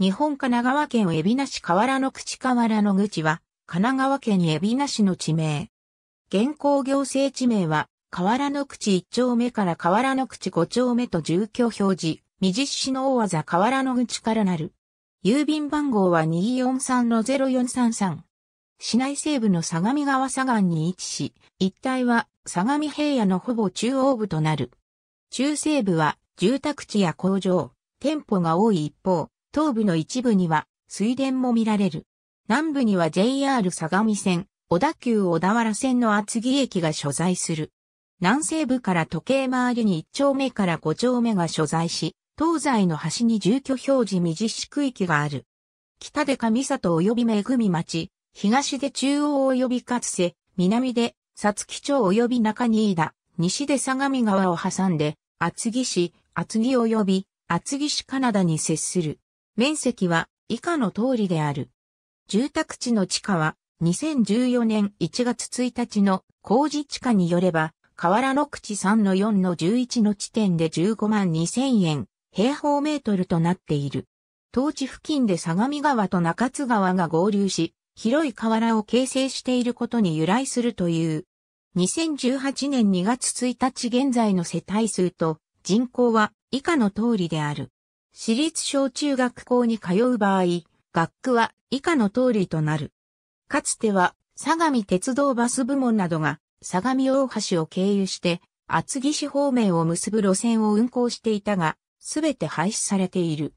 日本神奈川県海老名市河原の口河原の口は、神奈川県海老名市の地名。現行行政地名は、河原の口1丁目から河原の口5丁目と住居表示、未実施の大技河原の口からなる。郵便番号は243-0433。市内西部の相模川左岸に位置し、一帯は相模平野のほぼ中央部となる。中西部は住宅地や工場、店舗が多い一方、東部の一部には水田も見られる。南部には JR 相模線、小田急小田原線の厚木駅が所在する。南西部から時計回りに1丁目から5丁目が所在し、東西の端に住居表示未実施区域がある。北で上里及び恵み町、東で中央及び勝瀬、南でさつき町及び中新田、西で相模川を挟んで、厚木市、厚木及び厚木市カナダに接する。面積は以下の通りである。住宅地の地価は2014年1月1日の工事地価によれば、河原の口3の4の11の地点で15万2000円、平方メートルとなっている。当地付近で相模川と中津川が合流し、広い河原を形成していることに由来するという。2018年2月1日現在の世帯数と人口は以下の通りである。私立小中学校に通う場合、学区は以下の通りとなる。かつては、相模鉄道バス部門などが、相模大橋を経由して、厚木市方面を結ぶ路線を運行していたが、すべて廃止されている。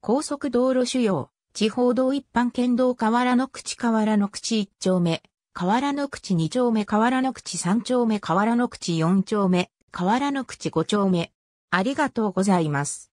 高速道路主要、地方道一般県道河原の口河原の口一丁目、河原の口二丁目河原の口三丁目河原の口四丁目、河原の口五丁目。ありがとうございます。